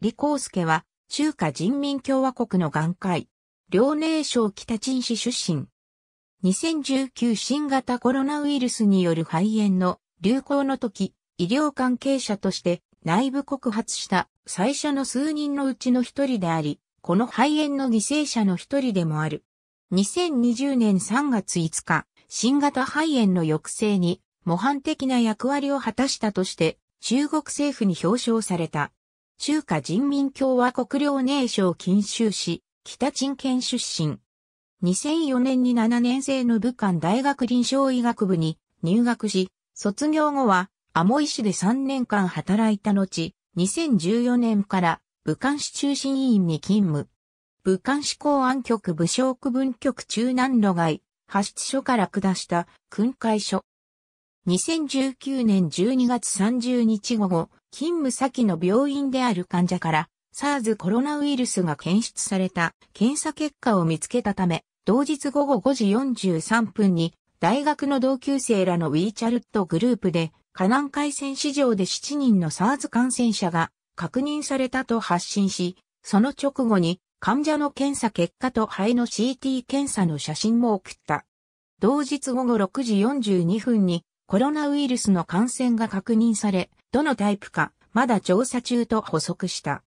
李光介は、中華人民共和国の眼界、遼寧省北鎮市出身。2019新型コロナウイルスによる肺炎の流行の時、医療関係者として内部告発した最初の数人のうちの一人であり、この肺炎の犠牲者の一人でもある。2020年3月5日、新型肺炎の抑制に模範的な役割を果たしたとして、中国政府に表彰された。中華人民共和国領寧省禁州市、北陳県出身。2004年に7年生の武漢大学臨床医学部に入学し、卒業後は、アモイ市で3年間働いた後、2014年から武漢市中心委員に勤務。武漢市公安局武将区分局中南路外、発出所から下した訓戒所。2019年12月30日午後、勤務先の病院である患者から、SARS コロナウイルスが検出された検査結果を見つけたため、同日午後5時43分に、大学の同級生らのウィーチャルットグループで、河南海鮮市場で7人の SARS 感染者が確認されたと発信し、その直後に患者の検査結果と肺の CT 検査の写真も送った。同日午後6時42分にコロナウイルスの感染が確認され、どのタイプか、まだ調査中と補足した。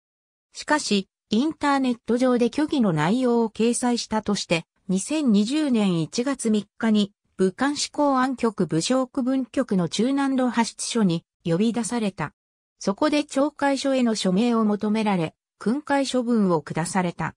しかし、インターネット上で虚偽の内容を掲載したとして、2020年1月3日に、武漢市公安局武将区分局の中南路派出所に呼び出された。そこで懲戒所への署名を求められ、訓戒処分を下された。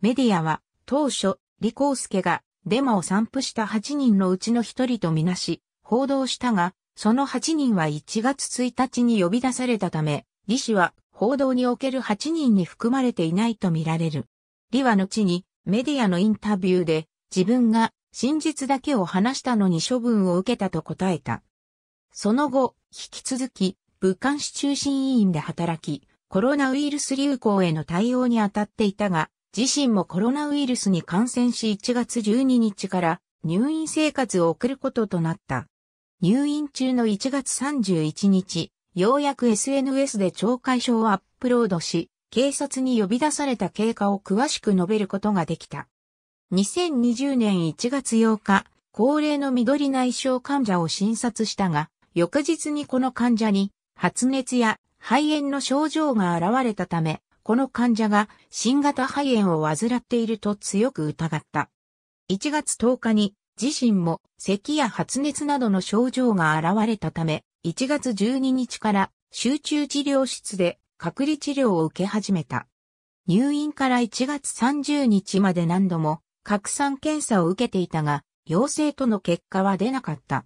メディアは、当初、李光介がデマを散布した8人のうちの1人とみなし、報道したが、その8人は1月1日に呼び出されたため、李氏は報道における8人に含まれていないとみられる。李は後にメディアのインタビューで自分が真実だけを話したのに処分を受けたと答えた。その後、引き続き武漢市中心委員で働き、コロナウイルス流行への対応に当たっていたが、自身もコロナウイルスに感染し1月12日から入院生活を送ることとなった。入院中の1月31日、ようやく SNS で懲戒書をアップロードし、警察に呼び出された経過を詳しく述べることができた。2020年1月8日、高齢の緑内障患者を診察したが、翌日にこの患者に発熱や肺炎の症状が現れたため、この患者が新型肺炎を患っていると強く疑った。1月10日に自身も咳や発熱などの症状が現れたため、1月12日から集中治療室で隔離治療を受け始めた。入院から1月30日まで何度も拡散検査を受けていたが、陽性との結果は出なかった。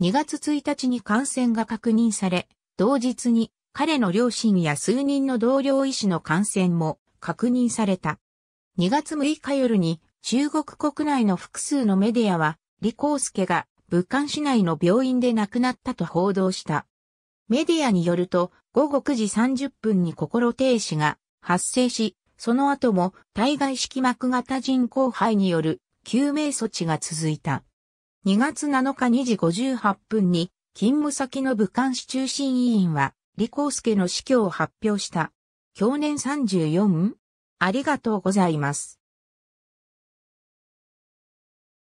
2月1日に感染が確認され、同日に彼の両親や数人の同僚医師の感染も確認された。2月6日夜に中国国内の複数のメディアは、李光介が武漢市内の病院で亡くなったと報道した。メディアによると、午後9時30分に心停止が発生し、その後も体外式膜型人工肺による救命措置が続いた。2月7日2時58分に勤務先の武漢市中心委員は李光介の死去を発表した。去年 34? ありがとうございます。